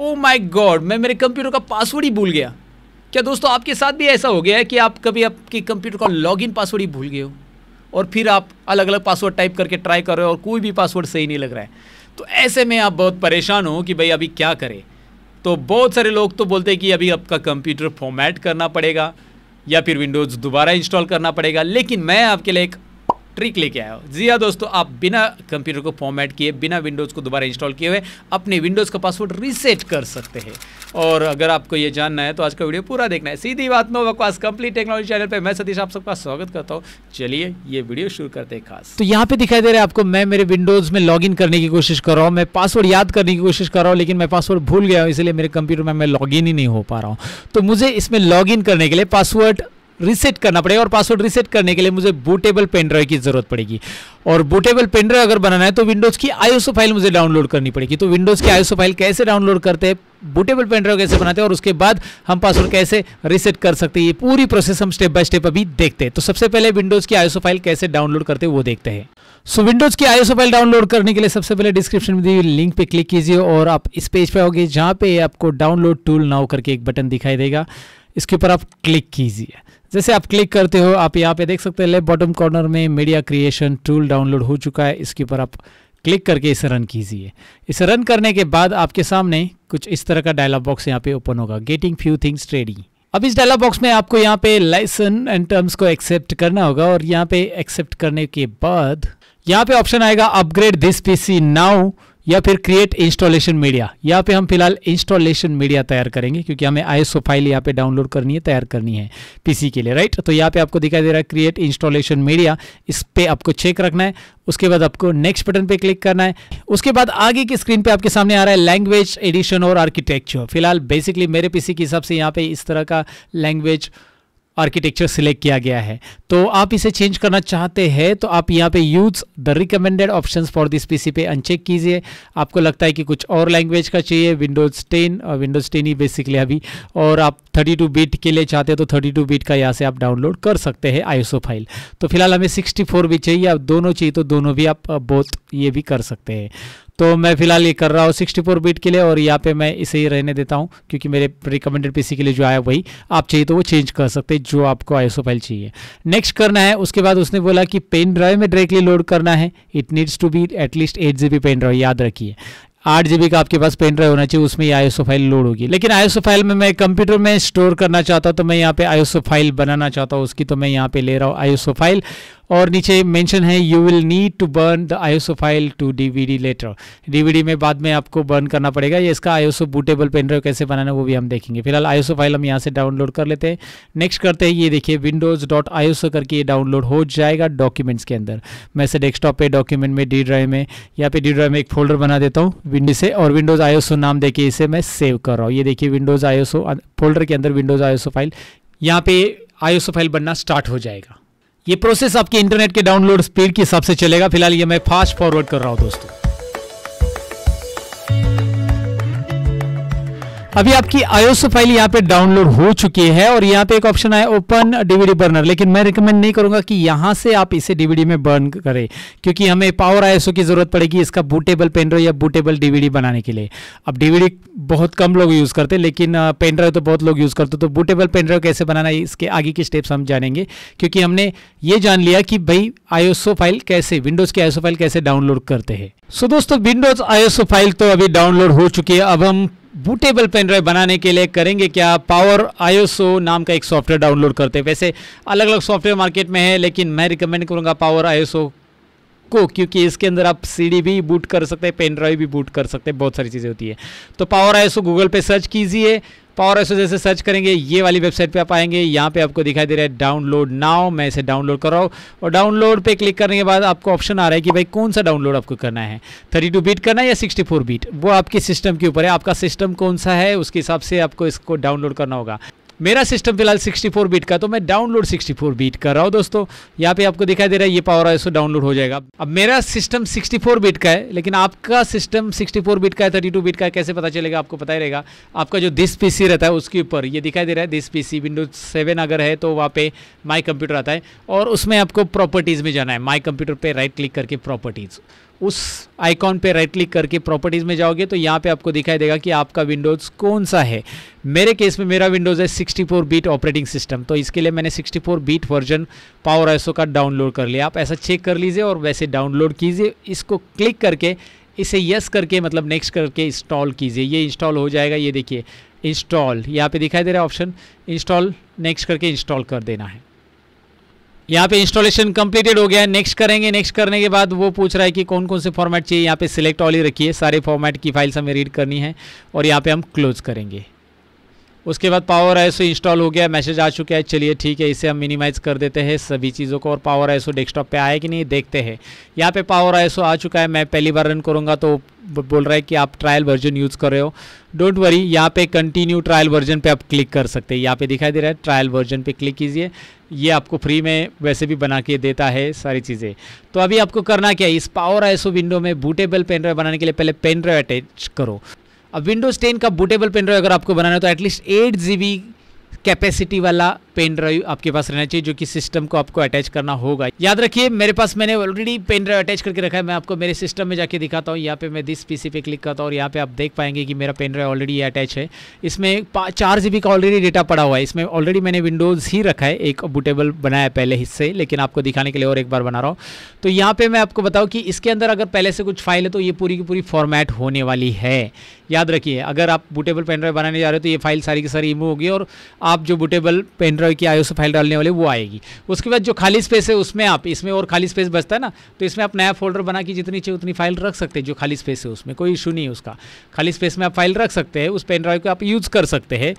Oh my God मैं मेरे computer का पासवर्ड ही भूल गया क्या दोस्तों आपके साथ भी ऐसा हो गया है कि आप कभी आपके कंप्यूटर का लॉगिन पासवर्ड ही भूल गए हो और फिर आप अलग अलग पासवर्ड टाइप करके ट्राई कर रहे हो और कोई भी पासवर्ड सही नहीं लग रहा है तो ऐसे में आप बहुत परेशान हो कि भाई अभी क्या करें तो बहुत सारे लोग तो बोलते हैं कि अभी आपका कंप्यूटर फॉर्मेट करना पड़ेगा या फिर विंडोज़ दोबारा इंस्टॉल करना पड़ेगा लेकिन मैं आपके लिए एक ट्रिक लेके आया हो जी हाँ दोस्तों आप बिना कंप्यूटर को फॉर्मेट किए बिना विंडोज़ को दोबारा इंस्टॉल किए हुए अपने विंडोज़ का पासवर्ड रीसेट कर सकते हैं और अगर आपको ये जानना है तो आज का वीडियो पूरा देखना है सीधी बात नो बकवास कंप्लीट टेक्नोलॉजी चैनल पर मैं सतीश आप सबका स्वागत करता हूँ चलिए ये वीडियो शुरू करते हैं खास तो यहाँ पे दिखाई दे रहा है आपको मैं मेरे विंडोज़ में लॉग करने की कोशिश कर रहा हूँ मैं पासवर्ड याद करने की कोशिश कर रहा हूँ लेकिन मैं पासवर्ड भूल गया हूँ इसलिए मेरे कंप्यूटर में मैं लॉग ही नहीं हो पा रहा हूँ तो मुझे इसमें लॉग करने के लिए पासवर्ड रीसेट करना पड़ेगा और पासवर्ड रीसेट करने के लिए मुझे बूटेबल पेनड्राइव की जरूरत पड़ेगी और बूटेबल पेनड्राइव अगर बनाना है तो विंडोज़ की आईओसो फाइल मुझे डाउनलोड करनी पड़ेगी तो विंडोज़ की आईओसो फाइल कैसे डाउनलोड करते हैं बूटेबल पेनड्राइव कैसे बनाते हैं और उसके बाद हम पासवर्ड कैसे रीसेट कर सकते हैं ये पूरी प्रोसेस हम स्टेप बाय स्टेप अभी देखते हैं तो सबसे पहले विंडोज़ की आईओसो फाइल कैसे डाउनलोड करते हैं वो देखते हैं सो विंडोज़ की आईओसो फाइल डाउनलोड करने के लिए सबसे पहले डिस्क्रिप्शन में दी लिंक पे क्लिक कीजिए और आप इस पेज पे आओगे जहां पे आपको डाउनलोड टूल नाउ करके एक बटन दिखाई देगा इसके ऊपर आप क्लिक कीजिए जैसे आप क्लिक करते हो आप यहाँ पे देख सकते हैं लेफ्ट बॉटम कॉर्नर में मीडिया क्रिएशन टूल डाउनलोड हो चुका है इसके ऊपर आप क्लिक करके इसे रन कीजिए इसे रन करने के बाद आपके सामने कुछ इस तरह का डायलॉग बॉक्स यहाँ पे ओपन होगा गेटिंग फ्यू थिंग्स रेडी अब इस डायलॉग बॉक्स में आपको यहाँ पे लाइसन एंड टर्म्स को एक्सेप्ट करना होगा और यहाँ पे एक्सेप्ट करने के बाद यहाँ पे ऑप्शन आएगा अपग्रेड दिस पीसी नाउ या फिर क्रिएट इंस्टॉलेशन मीडिया यहाँ पे हम फिलहाल इंस्टॉलेशन मीडिया तैयार करेंगे क्योंकि हमें आईएसओ फाइल यहाँ पे डाउनलोड करनी है तैयार करनी है पीसी के लिए राइट तो यहाँ पे आपको दिखाई दे रहा है क्रिएट इंस्टॉलेशन मीडिया इस पे आपको चेक रखना है उसके बाद आपको नेक्स्ट बटन पे क्लिक करना है उसके बाद आगे की स्क्रीन पे आपके सामने आ रहा है लैंग्वेज एडिशन और आर्किटेक्चर फिलहाल बेसिकली मेरे पीसी के हिसाब से यहाँ पे इस तरह का लैंग्वेज आर्किटेक्चर सिलेक्ट किया गया है तो आप इसे चेंज करना चाहते हैं तो आप यहाँ पे use the recommended options for this PC पे अनचेक कीजिए आपको लगता है कि कुछ और लैंग्वेज का चाहिए विंडोज़ 10 और विंडोज़ 10 ही बेसिकली अभी और आप 32 बिट के लिए चाहते हैं तो 32 बिट का यहाँ से आप डाउनलोड कर सकते हैं आईएसओ फाइल तो फिलहाल हमें सिक्सटी भी चाहिए आप दोनों चाहिए तो दोनों भी आप बोथ ये भी कर सकते हैं तो मैं फिलहाल ये कर रहा हूँ सिक्सटी फोर बीट के लिए और यहाँ पे मैं इसे ही रहने देता हूँ क्योंकि मेरे रिकमेंडेड पीसी के लिए जो आया वही आप चाहिए तो वो चेंज कर सकते हैं जो आपको आई फाइल चाहिए नेक्स्ट करना है उसके बाद उसने बोला कि पेन ड्राइव में डायरेक्टली लोड करना है it needs to be at least eight G pen drive याद रखिए आठ बी का आपके पास पेन ड्राइव होना चाहिए उसमें आईएसओ फाइल लोड होगी लेकिन आईएसओ फाइल में मैं कंप्यूटर में स्टोर करना चाहता हूँ तो मैं यहाँ पे आईएसओ फाइल बनाना चाहता हूँ उसकी तो मैं यहाँ पे ले रहा हूँ आईएसओ फाइल और नीचे मेंशन है you will need to burn the ISO file to DVD later DVD में बाद में आपको बर्न करना पड़ेगा ये इसका आयोसो बूटेबल पेन ड्राइव कैसे बनाना है वो भी हम देखेंगे फिलहाल आयोसो फाइल हम यहाँ से डाउनलोड कर लेते हैं नेक्स्ट करते हैं ये देखिए विंडोज डॉट आयोसो करके ये डाउनलोड हो जाएगा डॉक्यूमेंट्स के अंदर मैं से डेस्कटॉप पे डॉक्यूमेंट में डी ड्राइव में या पे डी ड्राइव में एक फोल्डर बना देता हूँ विंडो से और विंडोज आयोसो नाम देखिए इसे मैं सेव कर रहा हूँ ये देखिए विंडोज आयोसो फोल्डर के अंदर विंडोज आयोसो फाइल यहाँ पे आयोसो फाइल बनना स्टार्ट हो जाएगा ये प्रोसेस आपके इंटरनेट के डाउनलोड स्पीड के हिसाब से चलेगा फिलहाल ये मैं फास्ट फॉरवर्ड कर रहा हूँ दोस्तों अभी आपकी आयोसो फाइल यहाँ पे डाउनलोड हो चुकी है और यहाँ पे एक ऑप्शन आया ओपन डीवीडी बर्नर लेकिन मैं रिकमेंड नहीं करूंगा कि यहाँ से आप इसे डीवीडी में बर्न करें क्योंकि हमें पावर आयोसो की जरूरत पड़ेगी इसका बूटेबल पेनड्राइव या बूटेबल डीवीडी बनाने के लिए अब डीवीडी बहुत कम लोग यूज़ करते हैं लेकिन पेनड्राइव तो बहुत लोग यूज़ करते तो बूटेबल पेनड्राइव कैसे बनाना है इसके आगे के स्टेप्स हम जानेंगे क्योंकि हमने ये जान लिया कि भाई आयोसो फाइल कैसे विंडोज़ की आईओसो फाइल कैसे डाउनलोड करते हैं सो दोस्तों विंडोज़ आयोसो फाइल तो अभी डाउनलोड हो चुकी है अब हम बूटेबल पेन ड्राइव बनाने के लिए करेंगे क्या पावर आयोसो नाम का एक सॉफ्टवेयर डाउनलोड करते हैं वैसे अलग अलग सॉफ्टवेयर मार्केट में है लेकिन मैं रिकमेंड करूँगा पावर आयोसो को क्योंकि इसके अंदर आप सीडी भी बूट कर सकते हैं पेन ड्राइव भी बूट कर सकते हैं बहुत सारी चीज़ें होती है तो पावर आयोसो गूगल पर सर्च कीजिए पावर एसो जैसे सर्च करेंगे ये वाली वेबसाइट पे आप आएंगे यहाँ पे आपको दिखाई दे रहा है डाउनलोड नाउ मैं इसे डाउनलोड कर रहा हूँ और डाउनलोड पे क्लिक करने के बाद आपको ऑप्शन आ रहा है कि भाई कौन सा डाउनलोड आपको करना है 32 बीट करना है या 64 बीट वो आपके सिस्टम के ऊपर है आपका सिस्टम कौन सा है उसके हिसाब से आपको इसको डाउनलोड करना होगा मेरा सिस्टम फिलहाल 64 बीट का तो मैं डाउनलोड 64 बीट कर रहा हूँ दोस्तों यहाँ पे आपको दिखाई दे रहा है ये पावर आई डाउनलोड हो जाएगा अब मेरा सिस्टम 64 बीट का है लेकिन आपका सिस्टम 64 बीट का है 32 बीट का है कैसे पता चलेगा आपको पता ही रहेगा आपका जो दिस पीसी रहता है उसके ऊपर ये दिखाई दे रहा है दिस सी विंडोज सेवन अगर है तो वहाँ पे माई कंप्यूटर आता है और उसमें आपको प्रॉपर्टीज़ में जाना है माई कंप्यूटर पर राइट क्लिक करके प्रॉपर्टीज़ उस आइकॉन पे राइट क्लिक करके प्रॉपर्टीज़ में जाओगे तो यहाँ पे आपको दिखाई देगा कि आपका विंडोज़ कौन सा है मेरे केस में मेरा विंडोज़ है 64 बीट ऑपरेटिंग सिस्टम तो इसके लिए मैंने 64 बीट वर्जन पावर आइसो का डाउनलोड कर लिया आप ऐसा चेक कर लीजिए और वैसे डाउनलोड कीजिए इसको क्लिक करके इसे यस करके मतलब नेक्स्ट करके इंस्टॉल कीजिए ये इंस्टॉल हो जाएगा ये देखिए इंस्टॉल यहाँ पे दिखाई दे रहा है ऑप्शन इंस्टॉल नेक्स्ट करके इंस्टॉल कर देना है यहाँ पे इंस्टॉलेशन कंप्लीटेड हो गया है नेक्स्ट करेंगे नेक्स्ट करने के बाद वो पूछ रहा है कि कौन कौन से फॉर्मेट चाहिए यहाँ पे सिलेक्ट ऑल ही रखिए सारे फॉर्मेट की फाइल्स हमें रीड करनी है और यहाँ पे हम क्लोज करेंगे उसके बाद पावर आईसो इंस्टॉल हो गया मैसेज आ चुका है चलिए ठीक है इसे हम मिनिमाइज़ कर देते हैं सभी चीज़ों को और पावर आईसो डेस्कटॉप पे आया कि नहीं देखते हैं यहाँ पे पावर आईसो आ चुका है मैं पहली बार रन करूँगा तो बोल रहा है कि आप ट्रायल वर्जन यूज़ कर रहे हो डोंट वरी यहाँ पे कंटिन्यू ट्रायल वर्जन पे आप क्लिक कर सकते हैं यहाँ पे दिखाई दे रहा है ट्रायल वर्जन पे क्लिक कीजिए ये आपको फ्री में वैसे भी बना के देता है सारी चीज़ें तो अभी आपको करना क्या है इस पावर आईसो विंडो में बूटेबल पेन ड्राइव बनाने के लिए पहले पेन ड्राइव अटैच करो अब विंडोज़ टेन का बुटेबल पेन ड्राइव अगर आपको बनाना है तो एटलीस्ट एट जी कैपेसिटी वाला पेन ड्राइव आपके पास रहना चाहिए जो कि सिस्टम को आपको अटैच करना होगा याद रखिए मेरे पास मैंने ऑलरेडी पेन ड्राइव अटैच करके रखा है मैं आपको मेरे सिस्टम में जाके दिखाता हूँ यहाँ पे मैं दिस पीसी पे क्लिक करता हूँ और यहाँ पे आप देख पाएंगे कि मेरा पेन ड्राइव ऑलरेडी अटैच है इसमें चार जी का ऑलरेडी डेटा पड़ा हुआ है इसमें ऑलरेडी मैंने विंडोज़ ही रखा है एक बुटेबल बनाया पहले हिस्से लेकिन आपको दिखाने के लिए और एक बार बना रहा हूँ तो यहाँ पे मैं आपको बताऊँ कि इसके अंदर अगर पहले से कुछ फाइल है तो ये पूरी की पूरी फॉर्मेट होने वाली है याद रखिए अगर आप बुटेबल पेन ड्राइव बनाने जा रहे हो तो ये फाइल सारी की सारी रिमूव होगी और आप जो बुटेबल पेन द्रव्य की आयो से फाइल डालने वाले वो आएगी उसके बाद जो खाली स्पेस है उसमें आप इसमें और खाली स्पेस बचता है ना तो इसमें आप नया फोल्डर बना के जितनी चाहिए उतनी फाइल रख सकते हैं जो खाली स्पेस है उसमें कोई इशू नहीं है उसका खाली स्पेस में आप फाइल रख सकते हैं उस पेन ड्राइव को आप यूज़ कर सकते हैं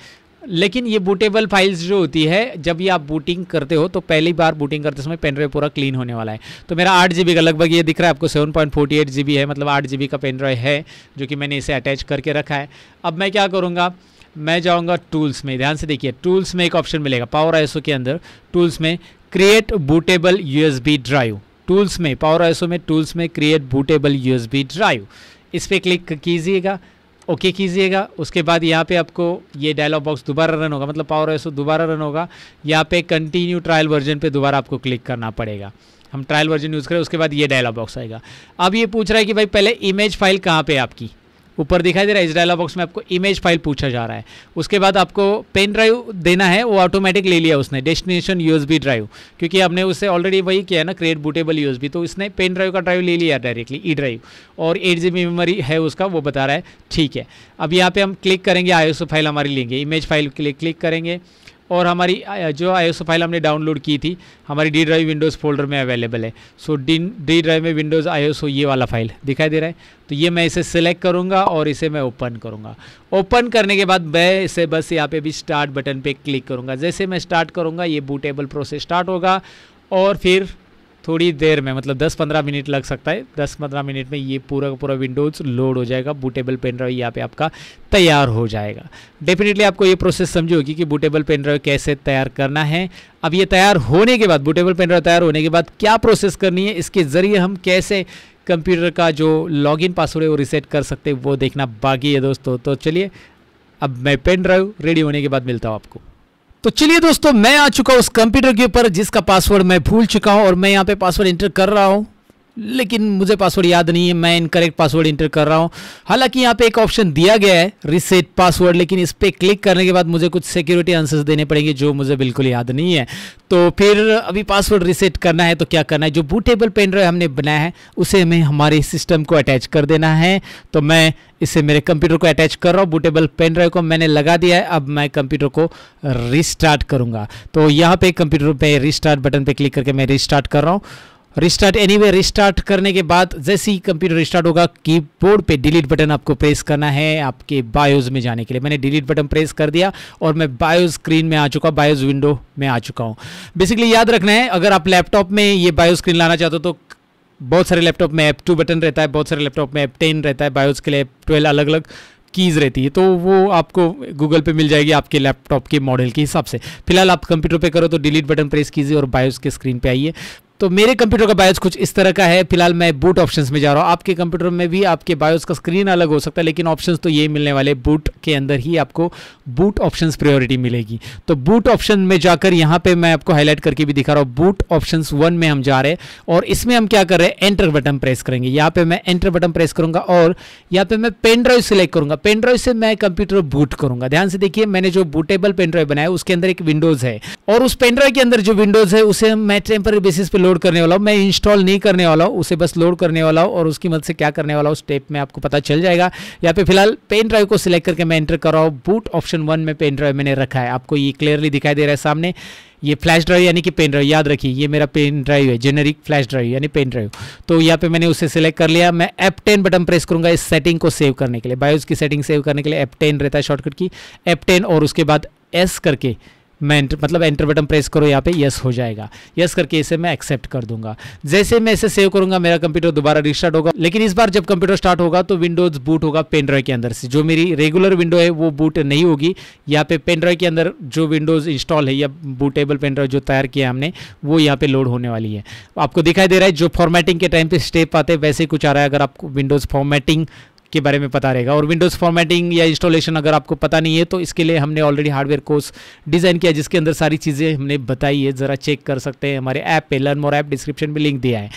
लेकिन ये बूटेबल फाइल्स जो होती है जब ये आप बूटिंग करते हो तो पहली बार बूटिंग करते समय पेन ड्राइव पूरा क्लीन होने वाला है तो मेरा आठ जी का लगभग ये दिख रहा है आपको seven point forty eight G है मतलब आठ जी का पेन ड्राइव है जो कि मैंने इसे अटैच करके रखा है अब मैं क्या करूँगा मैं जाऊंगा टूल्स में ध्यान से देखिए टूल्स में एक ऑप्शन मिलेगा पावर आईएसओ के अंदर टूल्स में create bootable USB drive tools में पावर आईएसओ में टूल्स में क्रिएट बूटेबल यूएसबी ड्राइव इस पर क्लिक कीजिएगा ओके okay कीजिएगा उसके बाद यहाँ पे आपको ये डायलॉग बॉक्स दोबारा रन होगा मतलब पावर ऐसो दोबारा रन होगा यहाँ पे कंटिन्यू ट्रायल वर्जन पे दोबारा आपको क्लिक करना पड़ेगा हम ट्रायल वर्जन यूज़ करें उसके बाद ये डायलॉग बॉक्स आएगा अब ये पूछ रहा है कि भाई पहले इमेज फाइल कहाँ पे आपकी ऊपर दिखाई दे रहा है इस डायलॉग बॉक्स में आपको इमेज फाइल पूछा जा रहा है उसके बाद आपको पेन ड्राइव देना है वो ऑटोमेटिक ले लिया उसने डेस्टिनेशन यूएसबी ड्राइव क्योंकि हमने उससे ऑलरेडी वही किया है ना क्रिएट बूटेबल यूएसबी तो इसने पेन ड्राइव का ड्राइव ले लिया डायरेक्टली ई ड्राइव और एट जी मेमोरी है उसका वो बता रहा है ठीक है अब यहाँ पर हम क्लिक करेंगे आयोसो फाइल हमारी लेंगे इमेज फाइल के लिए क्लिक करेंगे और हमारी जो आई फाइल हमने डाउनलोड की थी हमारी डी ड्राइव विंडोज़ फोल्डर में अवेलेबल है सो डी डी ड्राइव में विंडोज़ आई ये वाला फाइल दिखाई दे रहा है तो ये मैं इसे सेलेक्ट करूँगा और इसे मैं ओपन करूँगा ओपन करने के बाद मैं इसे बस यहाँ पे भी स्टार्ट बटन पे क्लिक करूँगा जैसे मैं स्टार्ट करूँगा ये बूटेबल प्रोसेस स्टार्ट होगा और फिर थोड़ी देर में मतलब 10-15 मिनट लग सकता है 10-15 मिनट में ये पूरा का पूरा विंडोज़ लोड हो जाएगा बूटेबल पेन ड्राइव यहाँ पे आपका तैयार हो जाएगा डेफिनेटली आपको ये प्रोसेस समझो होगी कि बूटेबल पेन ड्राइव कैसे तैयार करना है अब ये तैयार होने के बाद बूटेबल पेन ड्राइव तैयार होने के बाद क्या प्रोसेस करनी है इसके ज़रिए हम कैसे कंप्यूटर का जो इन पासवर्ड है वो रिसेट कर सकते हैं वो देखना बाकी है दोस्तों तो चलिए अब मैं पेन ड्राइव रेडी होने के बाद मिलता हूँ आपको तो चलिए दोस्तों मैं आ चुका हूं उस कंप्यूटर के ऊपर जिसका पासवर्ड मैं भूल चुका हूं और मैं यहां पे पासवर्ड एंटर कर रहा हूं लेकिन मुझे पासवर्ड याद नहीं है मैं इनकरेक्ट पासवर्ड इंटर कर रहा हूँ हालांकि यहाँ पे एक ऑप्शन दिया गया है रिसेट पासवर्ड लेकिन इस पर क्लिक करने के बाद मुझे कुछ सिक्योरिटी आंसर्स देने पड़ेंगे जो मुझे बिल्कुल याद नहीं है तो फिर अभी पासवर्ड रिसेट करना है तो क्या करना है जो बूटेबल पेन ड्राइव हमने बनाया है उसे हमें हमारे सिस्टम को अटैच कर देना है तो मैं इसे मेरे कंप्यूटर को अटैच कर रहा हूँ बूटेबल पेन ड्राइव को मैंने लगा दिया है अब मैं कंप्यूटर को रिस्टार्ट करूँगा तो यहाँ पे कंप्यूटर पे रिस्टार्ट बटन पे क्लिक करके मैं रिस्टार्ट कर रहा हूँ रिस्टार्ट एनी वे रिस्टार्ट करने के बाद जैसे ही कंप्यूटर रिस्टार्ट होगा कीबोर्ड पे डिलीट बटन आपको प्रेस करना है आपके बायोज में जाने के लिए मैंने डिलीट बटन प्रेस कर दिया और मैं बायोज स्क्रीन में आ चुका बायोज विंडो में आ चुका हूँ बेसिकली याद रखना है अगर आप लैपटॉप में ये बायो स्क्रीन लाना चाहते हो तो बहुत सारे लैपटॉप में एप टू बटन रहता है बहुत सारे लैपटॉप में एप टेन रहता है बायोज के लिए एप ट्वेल्व अलग अलग कीज़ रहती है तो वो आपको गूगल पे मिल जाएगी आपके लैपटॉप के मॉडल के हिसाब से फिलहाल आप कंप्यूटर पे करो तो डिलीट बटन प्रेस कीजिए और बायोस के स्क्रीन पे आइए तो मेरे कंप्यूटर का बायोस कुछ इस तरह का है फिलहाल मैं बूट ऑप्शंस में जा रहा हूँ आपके कंप्यूटर में भी आपके बायोस का स्क्रीन अलग हो सकता है लेकिन ऑप्शंस तो ये मिलने वाले बूट के अंदर ही आपको बूट ऑप्शंस प्रायोरिटी मिलेगी तो बूट ऑप्शन में जाकर यहाँ पे मैं आपको हाईलाइट करके भी दिखा रहा हूँ बूट ऑप्शन वन में हम जा रहे हैं और इसमें हम क्या कर रहे हैं एंटर बटन प्रेस करेंगे यहाँ पर मैं एंटर बटन प्रेस करूंगा और यहाँ पर मैं पेन ड्राइव सिलेक्ट करूंगा पेन ड्राइव से मैं कंप्यूटर बूट करूंगा ध्यान से देखिए मैंने जो बूटेबल पेन ड्राइव बनाया उसके अंदर एक विंडोज है और उस पेन ड्राइव के अंदर जो विंडोज है उसे मैं टेम्पररी बेसिस पे लोड करने वाला हूँ मैं इंस्टॉल नहीं करने वाला हूँ उसे बस लोड करने वाला हूँ और उसकी मदद से क्या करने वाला हूँ स्टेप में आपको पता चल जाएगा यहाँ पे फिलहाल पेन ड्राइव को सिलेक्ट करके मैं एंटर कर रहा हूँ बूट ऑप्शन वन में पेन ड्राइव मैंने रखा है आपको ये क्लियरली दिखाई दे रहा है सामने ये फ्लैश ड्राइव यानी कि पेन ड्राइव याद रखिए ये मेरा पेन ड्राइव है जेनरिक फ्लैश ड्राइव यानी पेन ड्राइव तो यहाँ पे मैंने उसे सिलेक्ट कर लिया मैं एप टेन बटन प्रेस करूंगा इस सेटिंग को सेव करने के लिए बायोज की सेटिंग सेव करने के लिए एप टेन रहता है शॉर्टकट की एप टेन और उसके बाद एस करके मैं मतलब एंटर बटन प्रेस करो यहाँ पे यस हो जाएगा यस करके इसे मैं एक्सेप्ट कर दूंगा जैसे मैं इसे सेव करूंगा मेरा कंप्यूटर दोबारा रिस्टार्ट होगा लेकिन इस बार जब कंप्यूटर स्टार्ट होगा तो विंडोज बूट होगा पेन ड्राइव के अंदर से जो मेरी रेगुलर विंडो है वो बूट नहीं होगी यहाँ पे पेन ड्राइव के अंदर जो विंडोज इंस्टॉल है या बूटेबल पेन ड्राइव जो तैयार किया हमने वो यहाँ पे लोड होने वाली है आपको दिखाई दे रहा है जो फॉर्मेटिंग के टाइम पे स्टेप आते हैं वैसे कुछ आ रहा है अगर आपको विंडोज फॉर्मेटिंग के बारे में पता रहेगा और विंडोज़ फॉर्मेटिंग या इंस्टॉलेशन अगर आपको पता नहीं है तो इसके लिए हमने ऑलरेडी हार्डवेयर कोर्स डिज़ाइन किया जिसके अंदर सारी चीज़ें हमने बताई है ज़रा चेक कर सकते हैं हमारे ऐप पे लर्न मोर ऐप डिस्क्रिप्शन में लिंक दिया है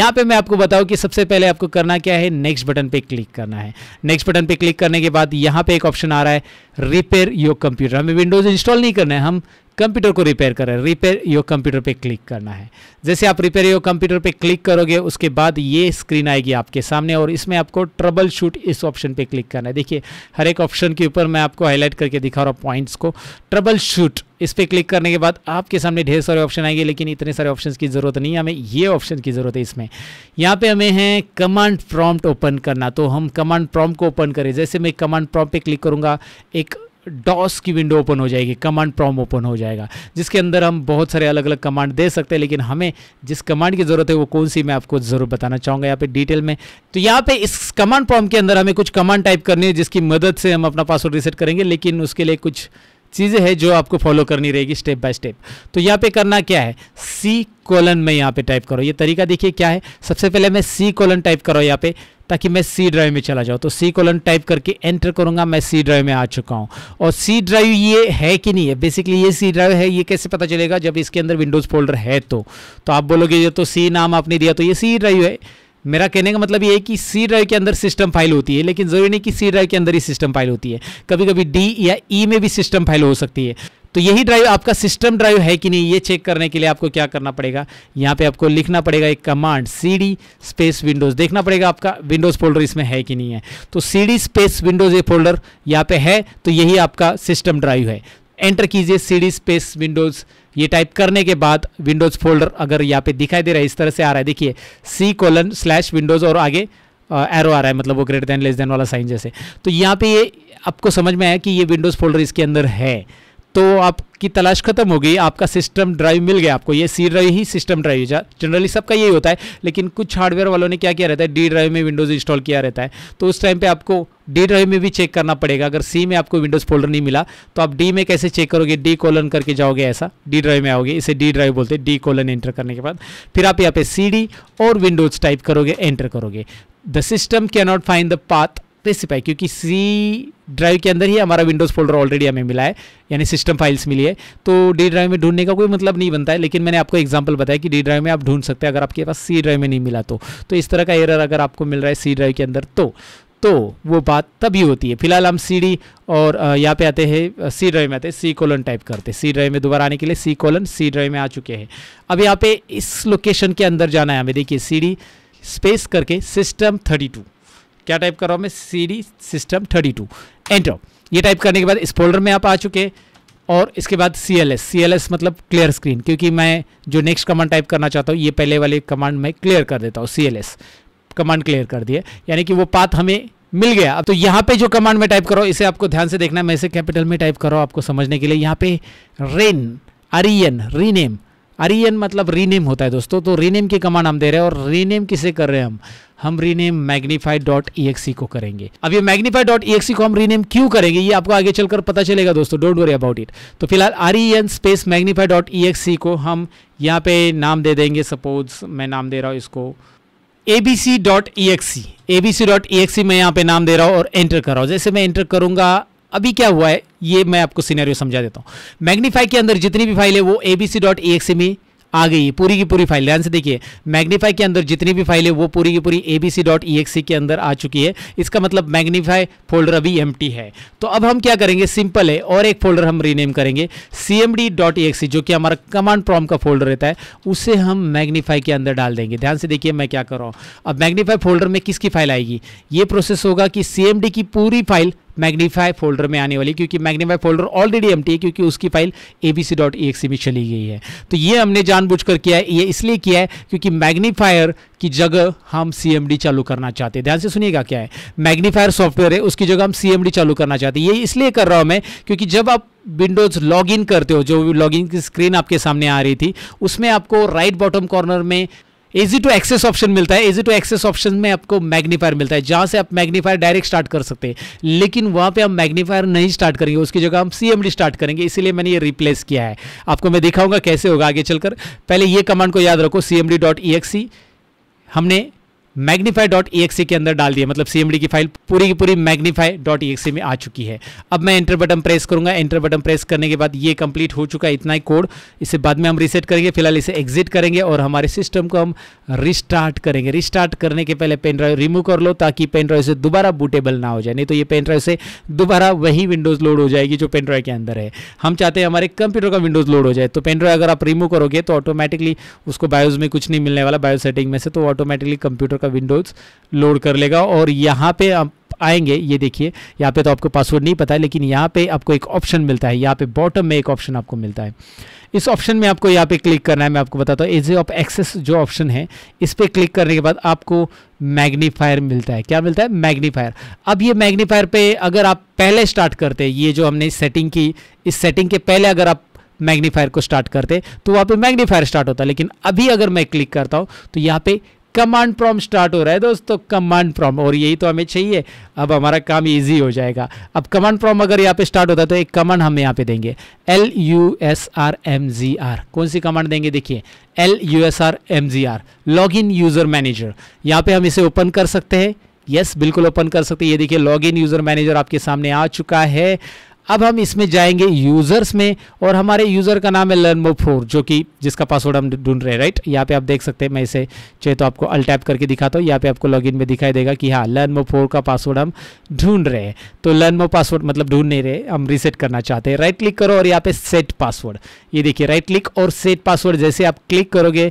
यहाँ पर मैं आपको बताऊँ कि सबसे पहले आपको करना क्या है नेक्स्ट बटन पर क्लिक करना है नेक्स्ट बटन पर क्लिक करने के बाद यहाँ पर एक ऑप्शन आ रहा है रिपेयर योर कंप्यूटर हमें विंडोज़ इंस्टॉल नहीं करना है हम कंप्यूटर को रिपेयर कर रहा है रिपेयर योर कंप्यूटर पे क्लिक करना है जैसे आप रिपेयर योर कंप्यूटर पे क्लिक करोगे उसके बाद ये स्क्रीन आएगी आपके सामने और इसमें आपको ट्रबल शूट इस ऑप्शन पे क्लिक करना है देखिए हर एक ऑप्शन के ऊपर मैं आपको हाईलाइट करके दिखा रहा हूँ पॉइंट्स को ट्रबल शूट इस पर क्लिक करने के बाद आपके सामने ढेर सारे ऑप्शन आएंगे लेकिन इतने सारे ऑप्शन की ज़रूरत नहीं है हमें ये ऑप्शन की ज़रूरत है इसमें यहाँ पे हमें है कमांड प्रॉम्प्ट ओपन करना तो हम कमांड प्रॉम्प्ट को ओपन करें जैसे मैं कमांड प्रॉम्प्ट पे क्लिक करूँगा एक डॉस की विंडो ओपन हो जाएगी कमांड प्रॉम ओपन हो जाएगा जिसके अंदर हम बहुत सारे अलग अलग कमांड दे सकते हैं लेकिन हमें जिस कमांड की ज़रूरत है वो कौन सी मैं आपको ज़रूर बताना चाहूंगा यहाँ पे डिटेल में तो यहाँ पे इस कमांड प्रॉम के अंदर हमें कुछ कमांड टाइप करनी है जिसकी मदद से हम अपना पासवर्ड रिसेट करेंगे लेकिन उसके लिए कुछ चीज़ें हैं जो आपको फॉलो करनी रहेगी स्टेप बाय स्टेप तो यहाँ पे करना क्या है सी कॉलन में यहाँ पे टाइप करो ये तरीका देखिए क्या है सबसे पहले मैं सी कॉलन टाइप करो यहाँ पे ताकि मैं सी ड्राइव में चला जाऊँ तो सी कॉलन टाइप करके एंटर करूँगा मैं सी ड्राइव में आ चुका हूँ और सी ड्राइव ये है कि नहीं है बेसिकली ये सी ड्राइव है ये कैसे पता चलेगा जब इसके अंदर विंडोज़ फोल्डर है तो तो आप बोलोगे ये तो सी नाम आपने दिया तो ये सी ड्राइव है मेरा कहने का मतलब ये है कि सी ड्राइव के अंदर सिस्टम फाइल होती है लेकिन जरूरी नहीं कि सी ड्राइव के अंदर ही सिस्टम फाइल होती है कभी कभी डी या ई e में भी सिस्टम फाइल हो सकती है तो यही ड्राइव आपका सिस्टम ड्राइव है कि नहीं ये चेक करने के लिए आपको क्या करना पड़ेगा यहाँ पे आपको लिखना पड़ेगा एक command C D space Windows देखना पड़ेगा आपका विंडोज़ फोल्डर इसमें है कि नहीं है तो सी डी स्पेस विंडोज़ ये फोल्डर यहाँ पे है तो यही आपका सिस्टम ड्राइव है एंटर कीजिए सी डी स्पेस विंडोज़ ये टाइप करने के बाद विंडोज़ फोल्डर अगर यहाँ पे दिखाई दे रहा है इस तरह से आ रहा है देखिए सी कोलन स्लैश विंडोज़ और आगे एरो आ रहा है मतलब वो ग्रेटर देन लेस देन वाला साइन जैसे तो यहाँ पे ये आपको समझ में आया कि ये विंडोज़ फोल्डर इसके अंदर है तो आपकी तलाश खत्म हो गई आपका सिस्टम ड्राइव मिल गया आपको ये सी ड्राइव ही सिस्टम ड्राइव जनरली सबका यही होता है लेकिन कुछ हार्डवेयर वालों ने क्या किया रहता है डी ड्राइव में विंडोज़ इंस्टॉल किया रहता है तो उस टाइम पे आपको डी ड्राइव में भी चेक करना पड़ेगा अगर सी में आपको विंडोज़ फोल्डर नहीं मिला तो आप डी में कैसे चेक करोगे डी कॉलन करके जाओगे ऐसा डी ड्राइव में आओगे इसे डी ड्राइव बोलते हैं डी कॉलन एंटर करने के बाद फिर आप यहाँ पे सी और विंडोज़ टाइप करोगे एंटर करोगे the system cannot find the path specify क्योंकि सी ड्राइव के अंदर ही हमारा विंडोज़ फोल्डर ऑलरेडी हमें मिला है यानी सिस्टम फाइल्स मिली है तो डी ड्राइव में ढूंढने का कोई मतलब नहीं बनता है लेकिन मैंने आपको एग्जांपल बताया कि डी ड्राइव में आप ढूंढ सकते हैं अगर आपके पास सी ड्राइव में नहीं मिला तो तो इस तरह का एरर अगर आपको मिल रहा है सी ड्राइव के अंदर तो तो वो बात तभी होती है फिलहाल हम सी डी और यहाँ पे आते हैं सी ड्राइव में आते हैं सी कॉलन टाइप करते हैं सी ड्राइव में दोबारा आने के लिए सी कॉलन सी ड्राइव में आ चुके हैं अब यहाँ पे इस लोकेशन के अंदर जाना है हमें देखिए सी डी स्पेस करके सिस्टम थर्टी टू क्या टाइप कर रहा हूँ मैं C D system thirty two enter ये टाइप करने के बाद इस फोल्डर में आप आ चुके हैं और इसके बाद C L S C L S मतलब क्लियर स्क्रीन क्योंकि मैं जो नेक्स्ट कमांड टाइप करना चाहता हूँ ये पहले वाले कमांड मैं क्लियर कर देता हूँ C L S command clear कर दिए यानी कि वो पाथ हमें मिल गया अब तो यहाँ पे जो कमांड में टाइप करो इसे आपको ध्यान से देखना है मैं इसे कैपिटल में टाइप करो आपको समझने के लिए यहाँ पे रेन आरियन रीनेम आरियन मतलब रीनेम होता है दोस्तों तो रीनेम की कमांड हम दे रहे हैं और रीनेम किसे कर रहे हैं हम हम रीनेम मैग्नीफाई डॉट ई को करेंगे अब ये मैग्नीफाई डॉट ई को हम रीनेम क्यों करेंगे ये आपको आगे चलकर पता चलेगा दोस्तों डोंट वरी अबाउट इट तो फिलहाल R E N space magnify dot E को हम यहाँ पे नाम दे देंगे सपोज मैं नाम दे रहा हूँ इसको A B C dot E X C A B C dot E X C मैं यहाँ पे नाम दे रहा हूँ और एंटर कर रहा हूँ जैसे मैं एंटर करूंगा अभी क्या हुआ है ये मैं आपको सिनेरियो समझा देता हूँ मैग्नीफाई के अंदर जितनी भी फाइल है वो A B C dot E X में आ गई पूरी की पूरी फाइल ध्यान से देखिए मैग्नीफाई के अंदर जितनी भी फाइल है वो पूरी की पूरी ए बी सी डॉट ई के अंदर आ चुकी है इसका मतलब मैग्नीफाई फोल्डर अभी एम है तो अब हम क्या करेंगे सिंपल है और एक फोल्डर हम रीनेम करेंगे सी डॉट ई जो कि हमारा कमांड प्रॉम का फोल्डर रहता है उसे हम मैग्नीफाई के अंदर डाल देंगे ध्यान से देखिए मैं क्या कर रहा हूँ अब मैग्नीफाई फोल्डर में किसकी फाइल आएगी ये प्रोसेस होगा कि सी की पूरी फाइल मैग्नीफाई फोल्डर में आने वाली क्योंकि मैग्नीफाई फोल्डर ऑलरेडी एम है क्योंकि उसकी फाइल ए में चली गई है तो ये हमने जानबूझकर किया है ये इसलिए किया है क्योंकि मैग्नीफायर की जगह हम सी चालू करना चाहते हैं ध्यान से सुनिएगा क्या है मैग्नीफायर सॉफ्टवेयर है उसकी जगह हम सी चालू करना चाहते हैं ये इसलिए कर रहा हूँ मैं क्योंकि जब आप विंडोज़ लॉगिन करते हो जो लॉगिन की स्क्रीन आपके सामने आ रही थी उसमें आपको राइट बॉटम कॉर्नर में इजी टू एक्सेस ऑप्शन मिलता है इजी टू एक्सेस ऑप्शन में आपको मैग्नीफायर मिलता है जहां से आप मैग्नीफायर डायरेक्ट स्टार्ट कर सकते हैं लेकिन वहां पे हम मैग्नीफायर नहीं स्टार्ट करेंगे उसकी जगह हम सीएमडी स्टार्ट करेंगे इसीलिए मैंने ये रिप्लेस किया है आपको मैं दिखाऊंगा कैसे होगा आगे चलकर पहले ये कमांड को याद रखो सी e e। हमने मैग्नीफाई डॉट के अंदर डाल दिया मतलब सीएमडी की फाइल पूरी की पूरी मैग्नीफाई डॉट में आ चुकी है अब मैं एंटर बटन प्रेस करूंगा एंटर बटन प्रेस करने के बाद ये कंप्लीट हो चुका है इतना ही कोड इसे बाद में हम रिसेट करेंगे फिलहाल इसे एग्जिट करेंगे और हमारे सिस्टम को हम रिस्टार्ट करेंगे रिस्टार्ट करने के पहले पेन ड्राइव रिमूव कर लो ताकि पेन ड्राइव से दोबारा बूटेबल ना हो जाए नहीं तो ये पेन ड्राइव से दोबारा वही विंडोज लोड हो जाएगी जो पेन ड्राइव के अंदर है हम चाहते हैं हमारे कंप्यूटर का विंडोज लोड हो जाए तो पेन ड्राइव अगर आप रिमूव करोगे तो ऑटोमेटिकली उसको बायोज में कुछ नहीं मिलने वाला बायो सेटिंग में से तो ऑटोमेटिकली कंप्यूटर आपका विंडोज़ लोड कर लेगा और यहाँ पे आप आएंगे ये देखिए यहाँ पे तो आपको पासवर्ड नहीं पता है लेकिन यहाँ पे आपको एक ऑप्शन मिलता है यहाँ पे बॉटम में एक ऑप्शन आपको मिलता है इस ऑप्शन में आपको यहाँ पे क्लिक करना है मैं आपको बताता हूँ एजे ऑफ एक्सेस जो ऑप्शन है इस पर क्लिक करने के बाद आपको मैग्नीफायर मिलता है क्या मिलता है मैग्नीफायर अब ये मैग्नीफायर पर अगर आप पहले स्टार्ट करते ये जो हमने सेटिंग की इस सेटिंग के पहले अगर आप मैग्नीफायर को स्टार्ट करते तो वहाँ पर मैग्नीफायर स्टार्ट होता है लेकिन अभी अगर मैं क्लिक करता हूँ तो यहाँ पर कमांड प्रॉम स्टार्ट हो रहा है दोस्तों कमांड प्रॉम और यही तो हमें चाहिए अब हमारा काम ईजी हो जाएगा अब कमांड प्रॉम अगर यहाँ पे स्टार्ट होता है तो एक कमांड हम यहाँ पे देंगे L U S R M G R कौन सी कमांड देंगे देखिए L U S R M G R log in user manager यहाँ पे हम इसे ओपन कर सकते हैं यस yes, बिल्कुल ओपन कर सकते हैं ये देखिए लॉगिन यूज़र मैनेजर आपके सामने आ चुका है अब हम इसमें जाएंगे यूजर्स में और हमारे यूजर का नाम है लर्न मो फोर जो कि जिसका पासवर्ड हम ढूंढ रहे हैं राइट यहाँ पे आप देख सकते हैं मैं इसे चाहे तो आपको अल्टैप करके दिखाता हूँ यहाँ पे आपको लॉगिन में दिखाई देगा कि हाँ लर्न मो फोर का पासवर्ड हम ढूंढ रहे हैं तो लर्न मो पासवर्ड मतलब ढूंढ नहीं रहे हम रीसेट करना चाहते हैं राइट क्लिक करो और यहाँ पे सेट पासवर्ड ये देखिए राइट क्लिक और सेट पासवर्ड जैसे आप क्लिक करोगे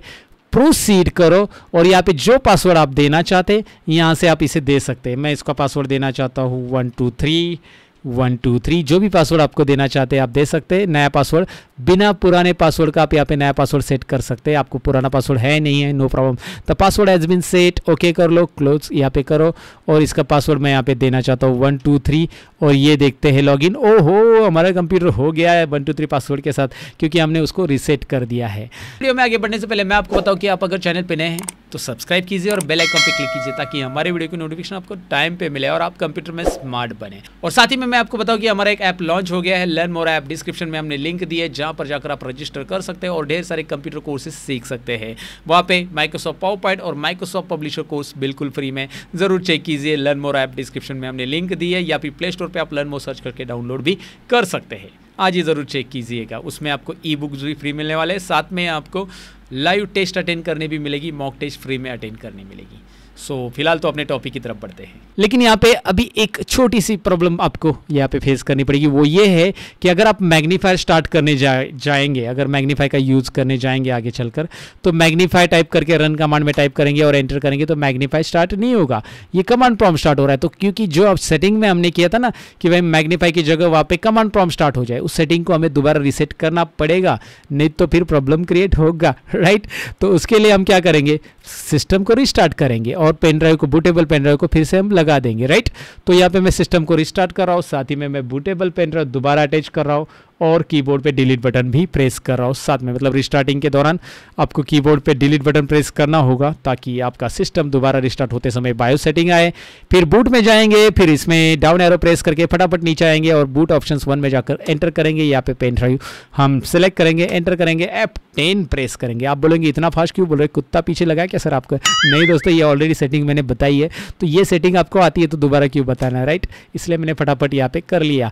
प्रोसीड करो और यहाँ पे जो पासवर्ड आप देना चाहते हैं यहाँ से आप इसे दे सकते हैं मैं इसका पासवर्ड देना चाहता हूँ one two three one two three जो भी पासवर्ड आपको देना चाहते हैं आप दे सकते हैं नया पासवर्ड बिना पुराने पासवर्ड का आप यहाँ पे नया पासवर्ड सेट कर सकते हैं आपको पुराना पासवर्ड है नहीं है no problem the password has been set okay कर लो क्लोज यहाँ पे करो और इसका पासवर्ड मैं यहाँ पे देना चाहता हूँ वन टू थ्री और ये देखते हैं लॉग इन ओ हो हमारा कंप्यूटर हो गया है वन टू थ्री पासवर्ड के साथ क्योंकि हमने उसको रिसेट कर दिया है वीडियो में आगे बढ़ने से पहले मैं आपको बताऊँ कि आप अगर चैनल पर नए हैं तो सब्सक्राइब कीजिए और बेल आइकन पर क्लिक कीजिए ताकि हमारे वीडियो की नोटिफिकेशन आपको टाइम पर मिले और आप कंप्यूटर में स्मार्ट बने और साथ ही में मैं आपको बताऊं कि हमारा एक ऐप लॉन्च हो गया है लर्न मोर ऐप डिस्क्रिप्शन में हमने लिंक दी है जहां पर जाकर आप रजिस्टर कर सकते हैं और ढेर सारे कंप्यूटर कोर्सेज सीख सकते हैं वहाँ पे माइक्रोसॉफ्ट पावर पॉइंट और माइक्रोसॉफ्ट पब्लिशर कोर्स बिल्कुल फ्री में ज़रूर चेक कीजिए लर्न मोर ऐप डिस्क्रिप्शन में हमने लिंक दी है या फिर प्ले स्टोर पर आप लर्न मोर सर्च करके डाउनलोड भी कर सकते हैं आज ही ज़रूर चेक कीजिएगा उसमें आपको ई बुक्स भी फ्री मिलने वाले हैं साथ में आपको लाइव टेस्ट अटेंड करने भी मिलेगी मॉक टेस्ट फ्री में अटेंड करने मिलेगी सो so, फिलहाल तो अपने टॉपिक की तरफ बढ़ते हैं लेकिन यहाँ पे अभी एक छोटी सी प्रॉब्लम आपको यहाँ पे फेस करनी पड़ेगी वो ये है कि अगर आप मैग्नीफायर स्टार्ट करने जा जाएंगे अगर मैग्नीफाई का यूज़ करने जाएंगे आगे चलकर तो मैग्नीफाई टाइप करके रन कमांड में टाइप करेंगे और एंटर करेंगे तो मैग्नीफाई स्टार्ट नहीं होगा ये कमांड प्रॉम स्टार्ट हो रहा है तो क्योंकि जो अब सेटिंग में हमने किया था ना कि भाई मैग्नीफाई की जगह वहाँ पर कमांड प्रॉम स्टार्ट हो जाए उस सेटिंग को हमें दोबारा रिसेट करना पड़ेगा नहीं तो फिर प्रॉब्लम क्रिएट होगा राइट तो उसके लिए हम क्या करेंगे सिस्टम को रिस्टार्ट करेंगे और और पेन ड्राइव को बूटेबल पेन ड्राइव को फिर से हम लगा देंगे राइट तो यहाँ पे मैं सिस्टम को रिस्टार्ट कर रहा हूँ साथ ही में मैं बूटेबल पेन ड्राइव दोबारा अटैच कर रहा हूँ और कीबोर्ड पे डिलीट बटन भी प्रेस कर रहा हूँ साथ में मतलब रिस्टार्टिंग के दौरान आपको कीबोर्ड पे डिलीट बटन प्रेस करना होगा ताकि आपका सिस्टम दोबारा रिस्टार्ट होते समय बायो सेटिंग आए फिर बूट में जाएंगे फिर इसमें डाउन एरो प्रेस करके फटाफट नीचे आएंगे और बूट ऑप्शंस वन में जाकर एंटर करेंगे या पे पेन ड्राइव हम सेलेक्ट करेंगे एंटर करेंगे एप टेन प्रेस करेंगे आप बोलेंगे इतना फास्ट क्यों बोल रहे कुत्ता पीछे लगा क्या सर आपका नहीं दोस्तों ये ऑलरेडी वाली सेटिंग मैंने बताई है तो ये सेटिंग आपको आती है तो दोबारा क्यों बताना है राइट इसलिए मैंने फटाफट यहाँ पे कर लिया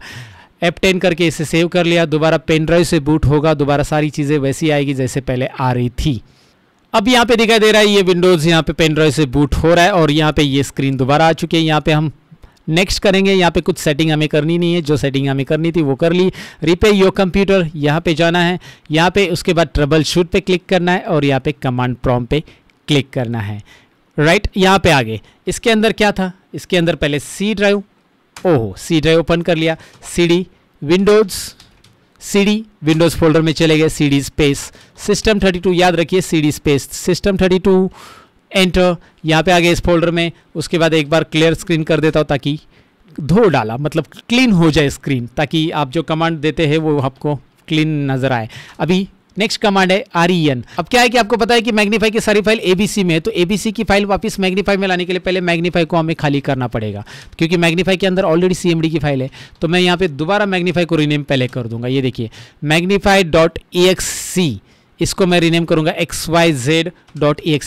एप टेन करके इसे सेव कर लिया दोबारा पेन ड्राइव से बूट होगा दोबारा सारी चीज़ें वैसी आएगी जैसे पहले आ रही थी अब यहाँ पे दिखाई दे रहा है ये विंडोज़ यहाँ पे पेन ड्राइव से बूट हो रहा है और यहाँ पे ये स्क्रीन दोबारा आ चुकी है यहाँ पे हम नेक्स्ट करेंगे यहाँ पे कुछ सेटिंग हमें करनी नहीं है जो सेटिंग हमें करनी थी वो कर ली रिपे योर कंप्यूटर यहाँ पे जाना है यहाँ पे उसके बाद ट्रबल शूट पे क्लिक करना है और यहाँ पे कमांड प्रॉम पे क्लिक करना है राइट right, यहाँ पे आ गए इसके अंदर क्या था इसके अंदर पहले सी ड्राइव ओहो सी ड्राइव ओपन कर लिया C D Windows C D Windows folder में चले गए C D space system thirty two याद रखिए C D space system thirty two enter यहाँ पे आ गए इस फोल्डर में उसके बाद एक बार क्लियर स्क्रीन कर देता हूँ ताकि धो डाला मतलब क्लीन हो जाए स्क्रीन ताकि आप जो कमांड देते हैं वो आपको क्लीन नज़र आए अभी नेक्स्ट कमांड है आर e अब क्या है कि आपको पता है कि मैग्नीफाई की सारी फाइल एबीसी में है तो एबीसी की फाइल वापस मैग्नीफाई में लाने के लिए पहले मैग्नीफाई को हमें खाली करना पड़ेगा क्योंकि मैग्नीफाई के अंदर ऑलरेडी सीएमडी की फाइल है तो मैं यहाँ पे दोबारा मैग्नीफाई को रीनेम पहले कर दूंगा ये देखिए मैग्नीफाई डॉट इसको मैं रीनेम करूंगा X Y Z dot E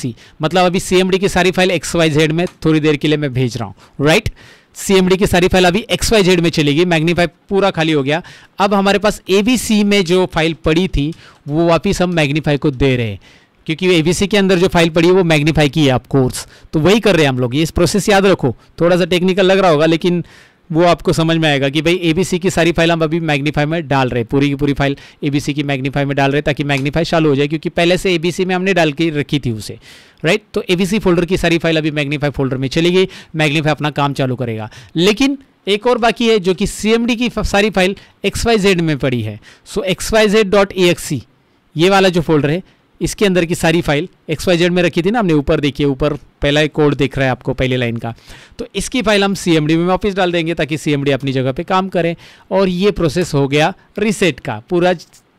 मतलब अभी सीएमडी की सारी फाइल एक्स वाई जेड में थोड़ी देर के लिए मैं भेज रहा हूँ राइट right? सीएमडी की सारी फाइल अभी एक्स वाई जेड में चलेगी मैग्नीफाई पूरा खाली हो गया अब हमारे पास एबीसी में जो फाइल पड़ी थी वो वापिस हम मैग्नीफाई को दे रहे हैं क्योंकि एबीसी के अंदर जो फाइल पड़ी है वो मैग्नीफाई की है आप कोर्स तो वही कर रहे हैं हम लोग ये इस प्रोसेस याद रखो थोड़ा सा टेक्निकल लग रहा होगा लेकिन वो आपको समझ में आएगा कि भाई एबीसी की सारी फाइल हम अभी मैग्नीफाई में डाल रहे हैं पूरी की पूरी फाइल एबीसी की मैग्नीफाई में डाल रहे हैं ताकि मैग्नीफाई चालू हो जाए क्योंकि पहले से एबीसी में हमने डाल के रखी थी उसे राइट तो एबीसी फोल्डर की सारी फाइल अभी मैग्नीफाई फोल्डर में चली गई मैग्नीफाई अपना काम चालू करेगा लेकिन एक और बाकी है जो कि सी की सारी फाइल एक्स वाई जेड में पड़ी है so X Y Z dot A X C ये वाला जो फोल्डर है इसके अंदर की सारी फाइल एक्स वाई जेड में रखी थी ना हमने ऊपर देखिए ऊपर पहला एक कोड देख रहा है आपको पहली लाइन का तो इसकी फाइल हम सी एम डी में वापस डाल देंगे ताकि सी एम डी अपनी जगह पे काम करें और ये प्रोसेस हो गया रिसेट का पूरा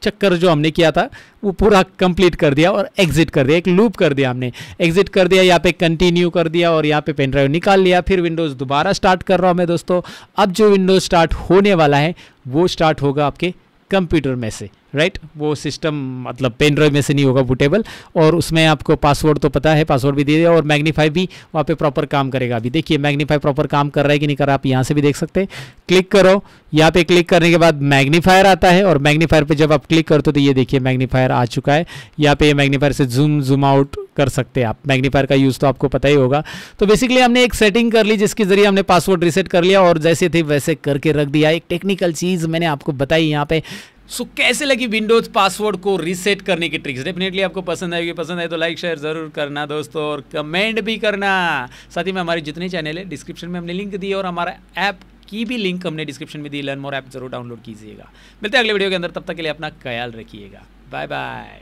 चक्कर जो हमने किया था वो पूरा कंप्लीट कर दिया और एग्जिट कर दिया एक लूप कर दिया हमने एग्जिट कर दिया यहाँ पे कंटिन्यू कर दिया और यहाँ पे पेन ड्राइव निकाल लिया फिर विंडोज़ दोबारा स्टार्ट कर रहा हूँ मैं दोस्तों अब जो विंडोज़ स्टार्ट होने वाला है वो स्टार्ट होगा आपके कंप्यूटर में से राइट right? वो सिस्टम मतलब पेन ड्राइव में से नहीं होगा बुटेबल और उसमें आपको पासवर्ड तो पता है पासवर्ड भी दे दिया और मैग्नीफाई भी वहाँ पे प्रॉपर काम करेगा अभी देखिए मैग्नीफाई प्रॉपर काम कर रहा है कि नहीं कर रहा आप यहाँ से भी देख सकते हैं क्लिक करो यहाँ पे क्लिक करने के बाद मैग्नीफायर आता है और मैग्नीफायर पर जब आप क्लिक करते हो तो ये देखिए मैग्नीफायर आ चुका है यहाँ पे मैग्नीफायर से जूम जूम आउट कर सकते हैं आप मैग्नीफायर का यूज़ तो आपको पता ही होगा तो बेसिकली हमने एक सेटिंग कर ली जिसके ज़रिए हमने पासवर्ड रिसेट कर लिया और जैसे थे वैसे करके रख दिया एक टेक्निकल चीज़ मैंने आपको बताई यहाँ पर सो so, कैसे लगी विंडोज पासवर्ड को रीसेट करने की ट्रिक्स डेफिनेटली आपको पसंद आएगी पसंद आए तो लाइक शेयर जरूर करना दोस्तों और कमेंट भी करना साथ ही में हमारे जितने चैनल है डिस्क्रिप्शन में हमने लिंक दी और हमारा ऐप की भी लिंक हमने डिस्क्रिप्शन में दी लर्न मोर ऐप जरूर डाउनलोड कीजिएगा मिलते हैं अगले वीडियो के अंदर तब तक के लिए अपना ख्याल रखिएगा बाय बाय